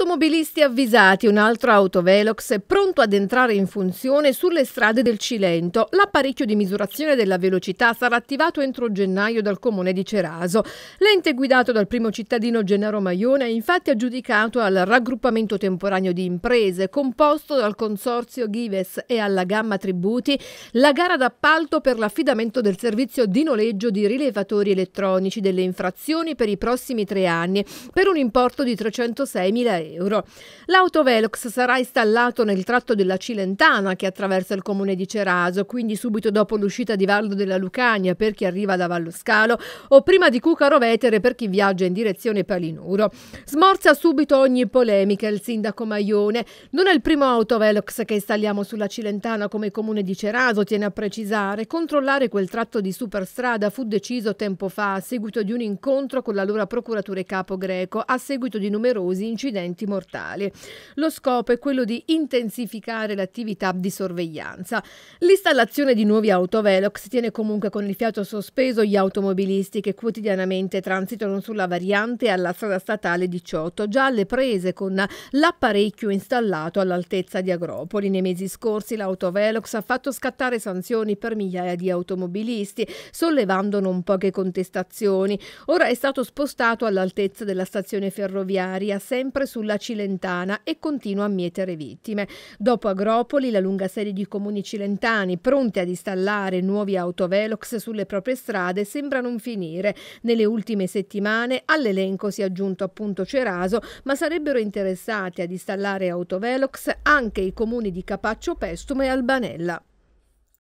Automobilisti avvisati, un altro autovelox è pronto ad entrare in funzione sulle strade del Cilento. L'apparecchio di misurazione della velocità sarà attivato entro gennaio dal comune di Ceraso. L'ente guidato dal primo cittadino Gennaro Maione è infatti aggiudicato al raggruppamento temporaneo di imprese composto dal consorzio Gives e alla gamma Tributi la gara d'appalto per l'affidamento del servizio di noleggio di rilevatori elettronici delle infrazioni per i prossimi tre anni per un importo di 306 mila euro euro. L'autovelox sarà installato nel tratto della Cilentana che attraversa il comune di Ceraso, quindi subito dopo l'uscita di Vallo della Lucania per chi arriva da Vallo Scalo o prima di Cucaro Vetere per chi viaggia in direzione Palinuro. Smorza subito ogni polemica il sindaco Maione. Non è il primo autovelox che installiamo sulla Cilentana come comune di Ceraso, tiene a precisare. Controllare quel tratto di superstrada fu deciso tempo fa a seguito di un incontro con l'allora procuratore capo greco a seguito di numerosi incidenti mortali. Lo scopo è quello di intensificare l'attività di sorveglianza. L'installazione di nuovi autovelox tiene comunque con il fiato sospeso gli automobilisti che quotidianamente transitano sulla variante alla strada statale 18, già alle prese con l'apparecchio installato all'altezza di Agropoli. Nei mesi scorsi l'autovelox ha fatto scattare sanzioni per migliaia di automobilisti, sollevando non poche contestazioni. Ora è stato spostato all'altezza della stazione ferroviaria, sempre sul sulla Cilentana e continua a mietere vittime. Dopo Agropoli, la lunga serie di comuni cilentani pronti ad installare nuovi autovelox sulle proprie strade sembra non finire. Nelle ultime settimane all'elenco si è aggiunto appunto Ceraso, ma sarebbero interessati ad installare autovelox anche i comuni di Capaccio Pestume e Albanella.